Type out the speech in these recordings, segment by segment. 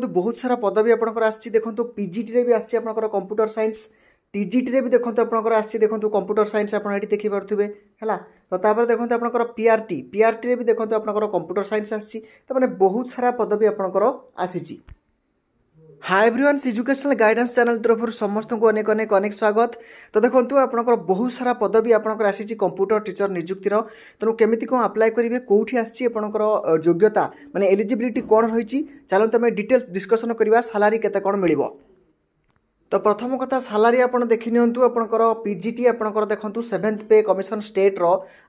দেখুন বহুত সারা পদ বি আপনার আসছে দেখুন পিজিটি বি আসছে আপনার কম্পুটর সাইন্স টিজিটি বি দেখুন আপনার আসছে দেখুন কম্পুটর সাইন্স আপনার এটি দেখিপারে হল তো তাপরে দেখুন আপনার পিআরটি পিআরটি বি দেখুন আপনার কম্পুটর সাইন্স আসছে তার মানে বহুত সারা পদ বি আপনার আসিছে hi everyone educational guidance channel ତରଫରୁ ସମସ୍ତଙ୍କୁ ଅନେକ ଅନେକ ଅନେକ ସ୍ୱାଗତ ତ ଦେଖନ୍ତୁ ଆପଣଙ୍କର ବହୁତ ସାରା ପଦବୀ ଆପଣଙ୍କର ଆସିଛି କମ୍ପ୍ୟୁଟର ଟିଚର୍ ନିଯୁକ୍ତିର ତେଣୁ କେମିତି କ'ଣ ଆପ୍ଲାଏ କରିବେ କେଉଁଠି ଆସିଛି ଆପଣଙ୍କର ଯୋଗ୍ୟତା ମାନେ ଏଲିଜିବିଲିଟି କ'ଣ ରହିଛି ଚାଲନ୍ତୁ ଆମେ ଡିଟେଲ୍ସ ଡିସ୍କସନ୍ କରିବା ସାଲାରୀ କେତେ କ'ଣ ମିଳିବ তো প্রথম কথা সালারি আপনার দেখি নিহতু আপনার পিজিটি আপনার দেখুন সেভেন্থ পে কমিশন স্টেট্র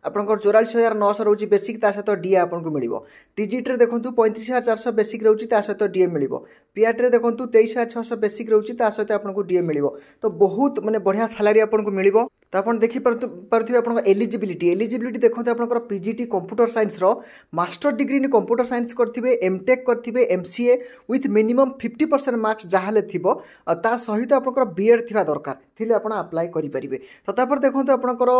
আপনার চৌরাশ হাজার নশ রয়েছে বেসিক তা সহ ডিএ আপনার মিলব টিজিট্রে দেখুন পঁয়ত্রিশ হাজার চারশ বেসিক রয়েছে তা সহ ডিএ মিলব পিআট্রে দেখুন তেইশ হাজার ছশ বেসিক রয়েছে তা সহ আপনার ডিএ মিলব তো বহুত মানে বঢ়িয়া সালারি আপনার মিলব ତ ଆପଣ ଦେଖିପାରୁଥିବେ ଆପଣଙ୍କ ଏଲିଜିବିଲିଟି ଏଲିଜିବିଲିଟି ଦେଖନ୍ତୁ ଆପଣଙ୍କର ପି ଜି ଟି କମ୍ପ୍ୟୁଟର ସାଇନ୍ସର master degree in computer science କରିଥିବେ ଏମ୍ ଟେକ୍ କରିଥିବେ M C A with minimum fifty percent marks ଯାହାହେଲେ ଥିବ ତା ସହିତ ଆପଣଙ୍କର ବି ଏଡ଼୍ ଥିବା ଦରକାର ଥିଲେ ଆପଣ ଆପ୍ଲାଏ କରିପାରିବେ ତ ତାପରେ ଦେଖନ୍ତୁ ଆପଣଙ୍କର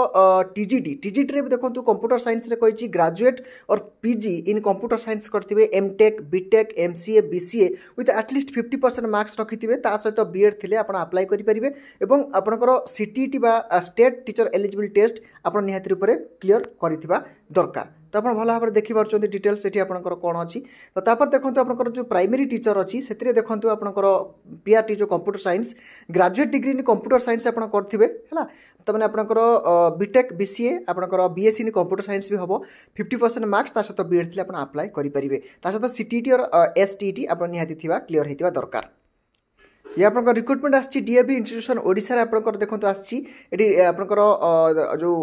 T G T T G ଟିରେ ବି ଦେଖନ୍ତୁ କମ୍ପ୍ୟୁଟର ସାଇନ୍ସରେ କହିଛି graduate or P G in computer science କରିଥିବେ M tech B M C A B C A with at least fifty percent marks ରଖିଥିବେ ତା ସହିତ ବି ଏଡ଼୍ ଥିଲେ ଆପଣ ଆପ୍ଲାଏ କରିପାରିବେ ଏବଂ ଆପଣଙ୍କର ସି ଟି ଟି ବା state state teacher eligible test ଆପଣ ନିହାତି ରୂପରେ କ୍ଲିଅର୍ କରିଥିବା ଦରକାର ତ ଆପଣ ଭଲ ଭାବରେ ଦେଖିପାରୁଛନ୍ତି ଡିଟେଲ୍ସ ସେଠି ଆପଣଙ୍କର କ'ଣ ଅଛି ତ ତାପରେ ଦେଖନ୍ତୁ ଆପଣଙ୍କର ଯେଉଁ ପ୍ରାଇମେରୀ ଟିଚର୍ ଅଛି ସେଥିରେ ଦେଖନ୍ତୁ ଆପଣଙ୍କର ପିଆର୍ଟି ଯେଉଁ computer science graduate degree in computer science ଆପଣ କରିଥିବେ ହେଲା ତାମାନେ ଆପଣଙ୍କର ବିଟେକ୍ ବିସିଏ ଆପଣଙ୍କର ବିଏସ୍ସି ଇନ୍ କମ୍ପ୍ୟୁଟର ସାଇନ୍ସ ବି ହେବ ଫିଫ୍ଟି ପରସେଣ୍ଟ ମାର୍କସ୍ ତା ସହିତ ବିଏଡ଼୍ ଥିଲେ ଆପଣ ଆପ୍ଲାଏ କରିପାରିବେ ତା ସହିତ ସିଟିଇଟି ଅର୍ ଏସ୍ଟିଇଟି ଆପଣ ନିହାତି ଥିବା କ୍ଲିଅର୍ ହୋଇଥିବା ଦରକାର যে আপনার রিক্রুটমেন্ট আসছে ডিএবি ইনস্টিट्ୟୁସନ୍ ଓଡ଼ିଶାରେ ଆପଣଙ୍କର ଦେଖନ୍ତୁ ଆସିଛି ଏଠି ଆପଣଙ୍କର ଯେଉଁ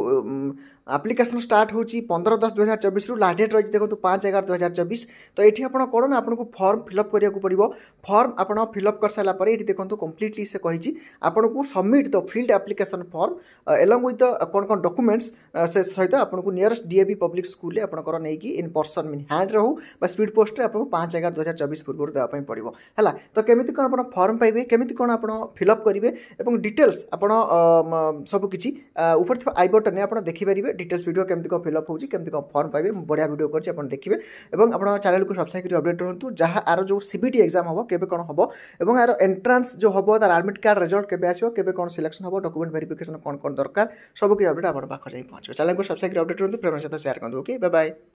ଆପ୍ଲିକେସନ୍ ଷ୍ଟାର୍ଟ ହେଉଛି ପନ୍ଦର ଦଶ ଦୁଇହଜାର ଚବିଶରୁ ଲାଷ୍ଟ ଡେଟ୍ ରହିଛି ଦେଖନ୍ତୁ ପାଞ୍ଚ ଏଗାର ଦୁଇହଜାର ଚବିଶ ତ ଏଠି ଆପଣ କ'ଣ ନା ଆପଣଙ୍କୁ ଫର୍ମ ଫିଲ୍ଅପ୍ କରିବାକୁ ପଡ଼ିବ ଫର୍ମ ଆପଣ ଫିଲ୍ଅପ୍ କରିସାରିଲା ପରେ ଏଠି ଦେଖନ୍ତୁ କମ୍ପ୍ଲିଟଲି ସେ କହିଛି ଆପଣଙ୍କୁ submit the filled application form along with କ'ଣ କ'ଣ ଡକୁମେଣ୍ଟସ୍ ସେ ସହିତ ଆପଣଙ୍କୁ ନିୟରେଷ୍ଟ ଡିଏବି ପବ୍ଲିକ୍ ସ୍କୁଲରେ ଆପଣଙ୍କର ନେଇକି ଇନ୍ ପର୍ସନ୍ ମିନ୍ ହ୍ୟାଣ୍ଡରେ ହଉ ବା ସ୍ପିଡ୍ ପୋଷ୍ଟରେ ଆପଣଙ୍କୁ ପାଞ୍ଚ ଏଗାର ଦୁଇହଜାର ଚବିଶ ପୂର୍ବରୁ ଦେବା ପାଇଁ ପଡ଼ିବ ହେଲା ତ କେମିତି କ'ଣ ଆପଣ ଫର୍ମ ପାଇବେ କରିବେ କେମିତି କ'ଣ ଆପଣ ଫିଲଅପ୍ କରିବେ ଏବଂ ଡିଟେଲ୍ସ ଆପଣ ସବୁକିଛି ଉପରେ ଥିବା ଆଇ ବଟନ୍ରେ ଆପଣ ଦେଖିପାରିବେ ଡିଟେଲ୍ସ ଭିଡ଼ିଓ କେମିତି କ'ଣ ଫିଲ୍ଅପ୍ ହେଉଛି କେମିତି କ'ଣ ଫର୍ମ ପାଇବେ ମୁଁ ବଢ଼ିଆ ଭିଡ଼ିଓ କରିଛି ଆପଣ ଦେଖିବେ ଏବଂ ଆପଣ ଚ୍ୟାନେଲ୍କୁ ସବସ୍କ୍ରାଇବ୍ କରି ଅପଡ଼େଟ୍ ରୁହନ୍ତୁ ଯାହା ଆର ଯେଉଁ ସି ବି ଟି ଏକ୍ଜାମ୍ ହେବ କେବେ କ'ଣ ହେବ ଏବଂ ଆର ଏଣ୍ଟ୍ରାନ୍ସ ଯେଉଁ ହେବ ତା'ର ଆଡ଼ମିଟ୍ କାର୍ଡ଼ ରେଜଲ୍ଟ କେବେ ଆସିବ କେବେ କ'ଣ ସିଲେକ୍ସନ୍ ହେବ ଡକୁମେଣ୍ଟ ଭେରିଫିକେସନ୍ କ'ଣ କ'ଣ ଦରକାର ସବୁକିଛି ଅପଡ଼େଟ୍ ଆପଣଙ୍କ ପାଖରେ ଯାଇ ପହଞ୍ଚିବ ଚ୍ୟାନେଲ୍କୁ ସବସ୍କ୍ରାଇବ୍ କରି ଅପଡ଼େଟ୍ ରୁହନ୍ତୁ ପ୍ରେମ ସହିତ ସେୟାର୍ କରନ୍ତୁ ଓକେ ବାଏ